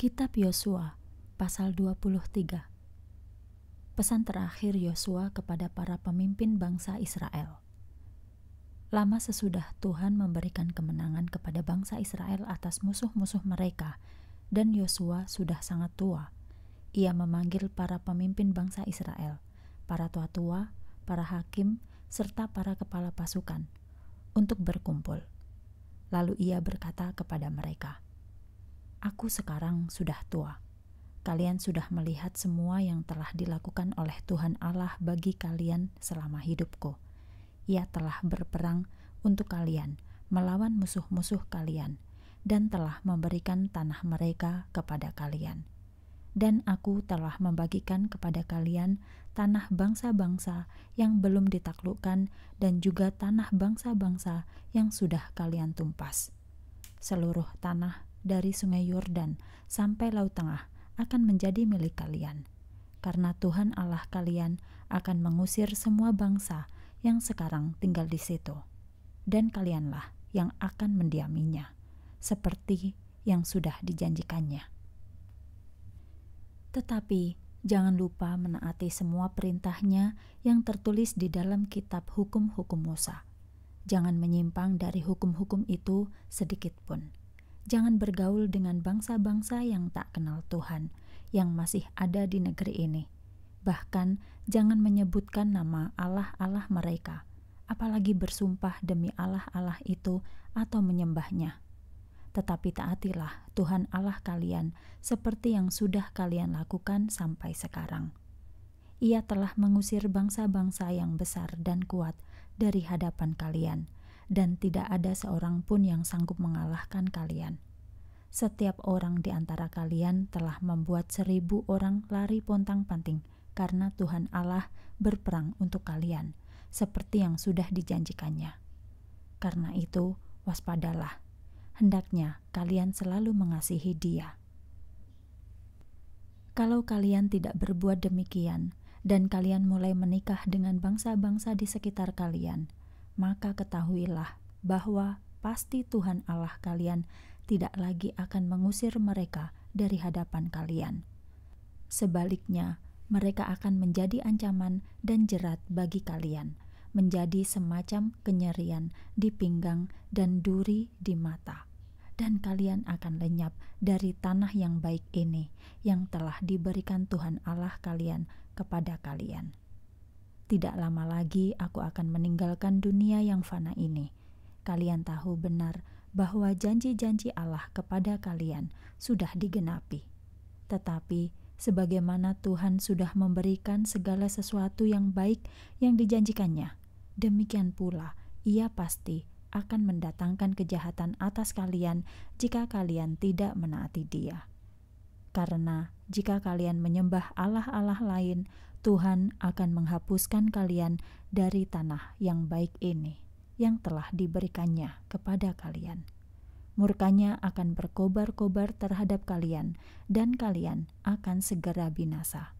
Kitab Yosua pasal 23 Pesan terakhir Yosua kepada para pemimpin bangsa Israel Lama sesudah Tuhan memberikan kemenangan kepada bangsa Israel atas musuh-musuh mereka dan Yosua sudah sangat tua ia memanggil para pemimpin bangsa Israel para tua-tua, para hakim, serta para kepala pasukan untuk berkumpul lalu ia berkata kepada mereka Aku sekarang sudah tua. Kalian sudah melihat semua yang telah dilakukan oleh Tuhan Allah bagi kalian selama hidupku. Ia telah berperang untuk kalian, melawan musuh-musuh kalian, dan telah memberikan tanah mereka kepada kalian. Dan aku telah membagikan kepada kalian tanah bangsa-bangsa yang belum ditaklukkan, dan juga tanah bangsa-bangsa yang sudah kalian tumpas. Seluruh tanah dari sungai Yordan sampai Laut Tengah akan menjadi milik kalian, karena Tuhan Allah kalian akan mengusir semua bangsa yang sekarang tinggal di situ, dan kalianlah yang akan mendiaminya, seperti yang sudah dijanjikannya. Tetapi jangan lupa menaati semua perintahnya yang tertulis di dalam kitab hukum-hukum Musa. Jangan menyimpang dari hukum-hukum itu sedikit pun jangan bergaul dengan bangsa-bangsa yang tak kenal Tuhan, yang masih ada di negeri ini. Bahkan, jangan menyebutkan nama Allah-Allah mereka, apalagi bersumpah demi Allah-Allah itu atau menyembahnya. Tetapi taatilah Tuhan Allah kalian, seperti yang sudah kalian lakukan sampai sekarang. Ia telah mengusir bangsa-bangsa yang besar dan kuat dari hadapan kalian.' dan tidak ada seorang pun yang sanggup mengalahkan kalian. Setiap orang di antara kalian telah membuat seribu orang lari pontang-panting, karena Tuhan Allah berperang untuk kalian, seperti yang sudah dijanjikannya. Karena itu, waspadalah. Hendaknya kalian selalu mengasihi Dia. Kalau kalian tidak berbuat demikian, dan kalian mulai menikah dengan bangsa-bangsa di sekitar kalian, maka ketahuilah bahwa pasti Tuhan Allah kalian tidak lagi akan mengusir mereka dari hadapan kalian. Sebaliknya, mereka akan menjadi ancaman dan jerat bagi kalian, menjadi semacam kenyerian di pinggang dan duri di mata. Dan kalian akan lenyap dari tanah yang baik ini, yang telah diberikan Tuhan Allah kalian kepada kalian. Tidak lama lagi aku akan meninggalkan dunia yang fana ini. Kalian tahu benar bahwa janji-janji Allah kepada kalian sudah digenapi. Tetapi sebagaimana Tuhan sudah memberikan segala sesuatu yang baik yang dijanjikannya, demikian pula Ia pasti akan mendatangkan kejahatan atas kalian jika kalian tidak menaati Dia. Karena jika kalian menyembah allah-allah lain, Tuhan akan menghapuskan kalian dari tanah yang baik ini, yang telah diberikannya kepada kalian. Murkanya akan berkobar-kobar terhadap kalian, dan kalian akan segera binasa.